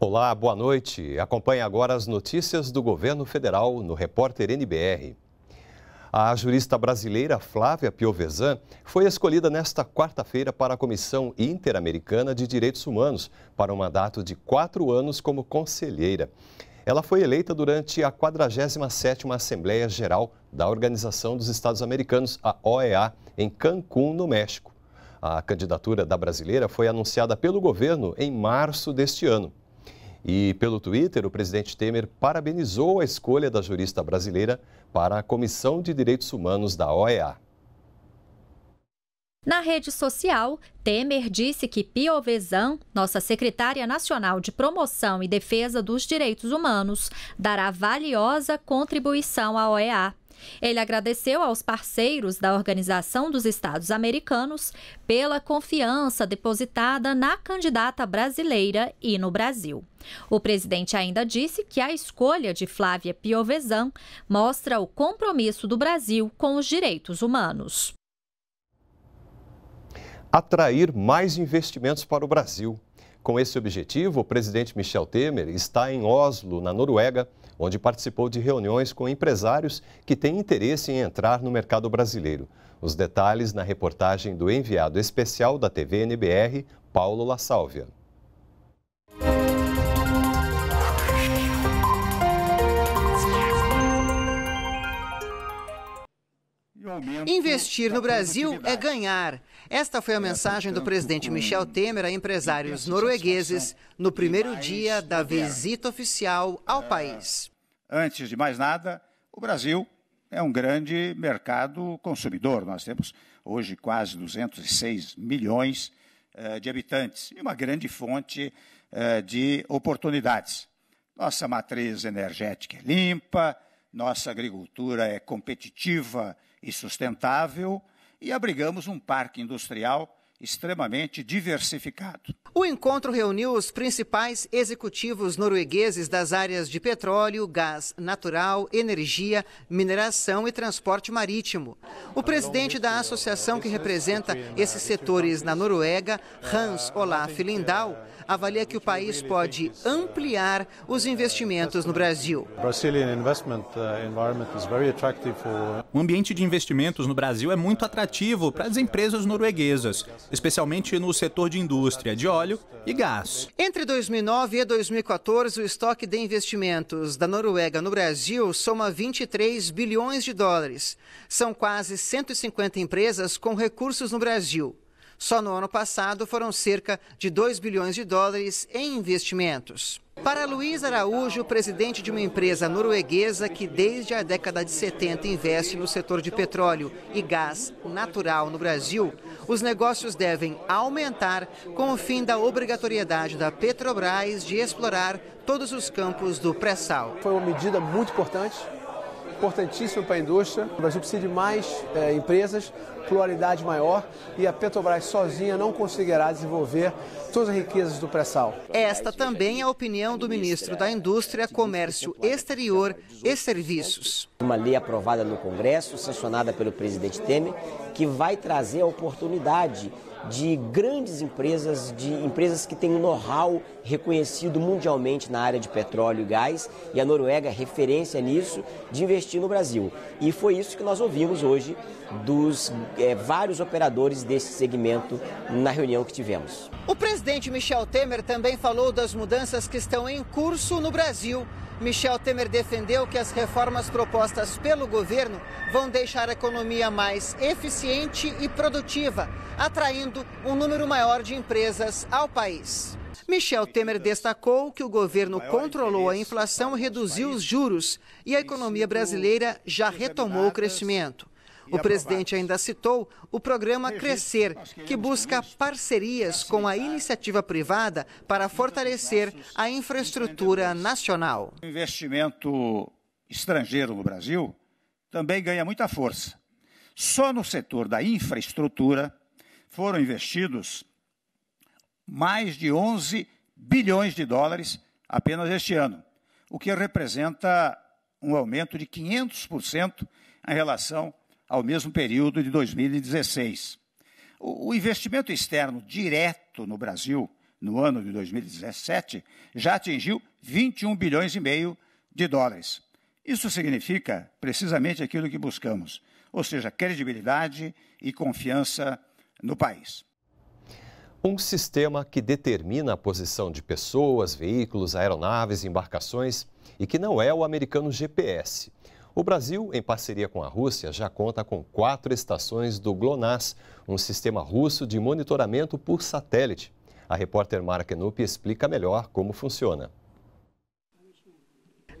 Olá, boa noite. Acompanhe agora as notícias do governo federal no Repórter NBR. A jurista brasileira Flávia Piovesan foi escolhida nesta quarta-feira para a Comissão Interamericana de Direitos Humanos para um mandato de quatro anos como conselheira. Ela foi eleita durante a 47ª Assembleia Geral da Organização dos Estados Americanos, a OEA, em Cancún, no México. A candidatura da brasileira foi anunciada pelo governo em março deste ano. E pelo Twitter, o presidente Temer parabenizou a escolha da jurista brasileira para a Comissão de Direitos Humanos da OEA. Na rede social, Temer disse que Piovesan, nossa secretária nacional de promoção e defesa dos direitos humanos, dará valiosa contribuição à OEA. Ele agradeceu aos parceiros da Organização dos Estados Americanos pela confiança depositada na candidata brasileira e no Brasil. O presidente ainda disse que a escolha de Flávia Piovesan mostra o compromisso do Brasil com os direitos humanos atrair mais investimentos para o Brasil. Com esse objetivo, o presidente Michel Temer está em Oslo, na Noruega, onde participou de reuniões com empresários que têm interesse em entrar no mercado brasileiro. Os detalhes na reportagem do enviado especial da TV NBR, Paulo La Sálvia. Investir no Brasil é ganhar. Esta foi a mensagem do presidente Michel Temer a empresários noruegueses no primeiro dia da visita oficial ao é. país. Antes de mais nada, o Brasil é um grande mercado consumidor. Nós temos hoje quase 206 milhões eh, de habitantes e uma grande fonte eh, de oportunidades. Nossa matriz energética é limpa, nossa agricultura é competitiva e sustentável e abrigamos um parque industrial extremamente diversificado. O encontro reuniu os principais executivos noruegueses das áreas de petróleo, gás natural, energia, mineração e transporte marítimo. O presidente da associação que representa esses setores na Noruega, Hans Olaf Lindau, avalia que o país pode ampliar os investimentos no Brasil. Uh, o ambiente de investimentos no Brasil é muito atrativo para as empresas norueguesas especialmente no setor de indústria de óleo e gás. Entre 2009 e 2014, o estoque de investimentos da Noruega no Brasil soma 23 bilhões de dólares. São quase 150 empresas com recursos no Brasil. Só no ano passado foram cerca de 2 bilhões de dólares em investimentos. Para Luiz Araújo, presidente de uma empresa norueguesa que desde a década de 70 investe no setor de petróleo e gás natural no Brasil, os negócios devem aumentar com o fim da obrigatoriedade da Petrobras de explorar todos os campos do pré-sal. Foi uma medida muito importante importantíssimo para a indústria. O Brasil precisa de mais é, empresas, pluralidade maior e a Petrobras sozinha não conseguirá desenvolver todas as riquezas do pré-sal. Esta também é a opinião do ministro da Indústria, Comércio Exterior e Serviços. Uma lei aprovada no Congresso, sancionada pelo presidente Temer, que vai trazer a oportunidade de grandes empresas, de empresas que têm um know-how reconhecido mundialmente na área de petróleo e gás, e a Noruega é referência nisso, de investir investir no Brasil. E foi isso que nós ouvimos hoje dos é, vários operadores desse segmento na reunião que tivemos. O presidente Michel Temer também falou das mudanças que estão em curso no Brasil. Michel Temer defendeu que as reformas propostas pelo governo vão deixar a economia mais eficiente e produtiva, atraindo um número maior de empresas ao país. Michel Temer destacou que o governo controlou a inflação, reduziu os juros e a economia brasileira já retomou o crescimento. O presidente ainda citou o programa Crescer, que busca parcerias com a iniciativa privada para fortalecer a infraestrutura nacional. O investimento estrangeiro no Brasil também ganha muita força. Só no setor da infraestrutura foram investidos mais de 11 bilhões de dólares apenas este ano, o que representa um aumento de 500% em relação ao mesmo período de 2016. O investimento externo direto no Brasil no ano de 2017 já atingiu 21 bilhões e meio de dólares. Isso significa precisamente aquilo que buscamos, ou seja, credibilidade e confiança no país um sistema que determina a posição de pessoas, veículos, aeronaves e embarcações e que não é o americano GPS. O Brasil, em parceria com a Rússia, já conta com quatro estações do GLONASS, um sistema russo de monitoramento por satélite. A repórter Mara Kenup explica melhor como funciona.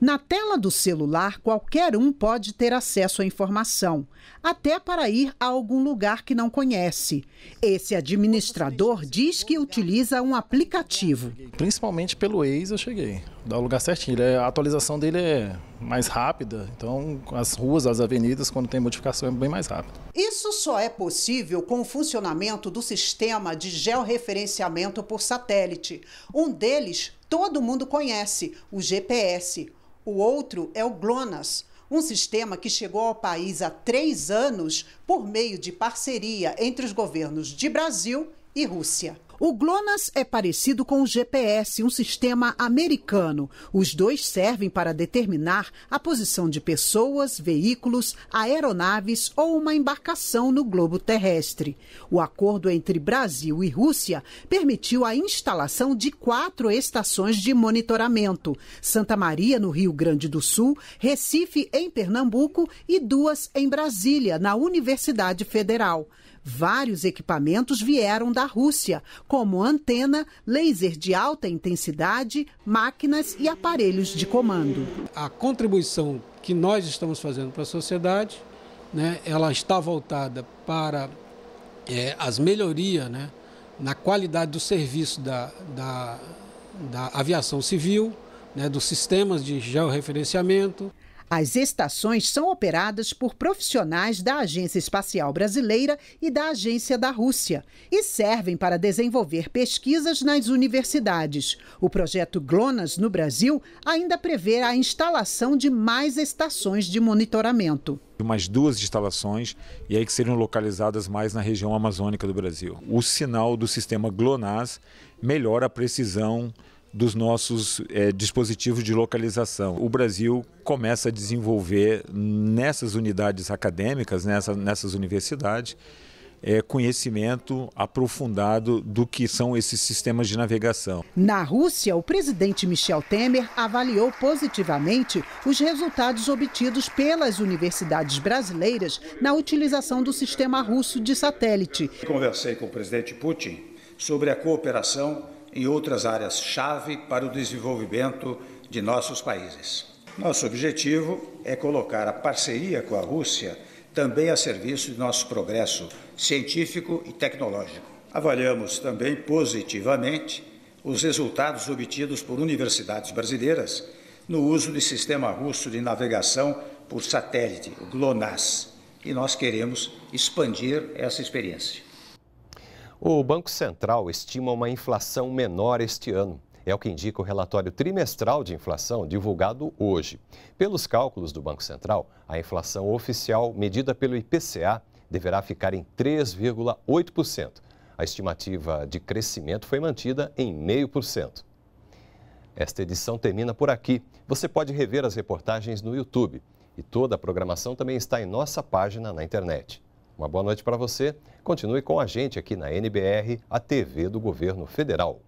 Na tela do celular, qualquer um pode ter acesso à informação, até para ir a algum lugar que não conhece. Esse administrador diz que utiliza um aplicativo. Principalmente pelo ex eu cheguei. Dá o lugar certinho. É, a atualização dele é mais rápida, então as ruas, as avenidas, quando tem modificação, é bem mais rápido. Isso só é possível com o funcionamento do sistema de georreferenciamento por satélite. Um deles todo mundo conhece, o GPS. O outro é o GLONASS, um sistema que chegou ao país há três anos por meio de parceria entre os governos de Brasil e Rússia. O GLONASS é parecido com o GPS, um sistema americano. Os dois servem para determinar a posição de pessoas, veículos, aeronaves ou uma embarcação no globo terrestre. O acordo entre Brasil e Rússia permitiu a instalação de quatro estações de monitoramento: Santa Maria, no Rio Grande do Sul, Recife, em Pernambuco e duas em Brasília, na Universidade Federal. Vários equipamentos vieram da Rússia, como antena, laser de alta intensidade, máquinas e aparelhos de comando. A contribuição que nós estamos fazendo para a sociedade, né, ela está voltada para é, as melhorias né, na qualidade do serviço da, da, da aviação civil, né, dos sistemas de georreferenciamento. As estações são operadas por profissionais da Agência Espacial Brasileira e da Agência da Rússia e servem para desenvolver pesquisas nas universidades. O projeto GLONASS no Brasil ainda prevê a instalação de mais estações de monitoramento Mais duas instalações e aí que seriam localizadas mais na região amazônica do Brasil. O sinal do sistema GLONASS melhora a precisão dos nossos é, dispositivos de localização. O Brasil começa a desenvolver nessas unidades acadêmicas, nessa, nessas universidades, é, conhecimento aprofundado do que são esses sistemas de navegação. Na Rússia, o presidente Michel Temer avaliou positivamente os resultados obtidos pelas universidades brasileiras na utilização do sistema russo de satélite. Conversei com o presidente Putin sobre a cooperação em outras áreas-chave para o desenvolvimento de nossos países. Nosso objetivo é colocar a parceria com a Rússia também a serviço de nosso progresso científico e tecnológico. Avaliamos também positivamente os resultados obtidos por universidades brasileiras no uso do sistema russo de navegação por satélite, o GLONASS, e nós queremos expandir essa experiência. O Banco Central estima uma inflação menor este ano. É o que indica o relatório trimestral de inflação divulgado hoje. Pelos cálculos do Banco Central, a inflação oficial medida pelo IPCA deverá ficar em 3,8%. A estimativa de crescimento foi mantida em 0,5%. Esta edição termina por aqui. Você pode rever as reportagens no YouTube. E toda a programação também está em nossa página na internet. Uma boa noite para você. Continue com a gente aqui na NBR, a TV do Governo Federal.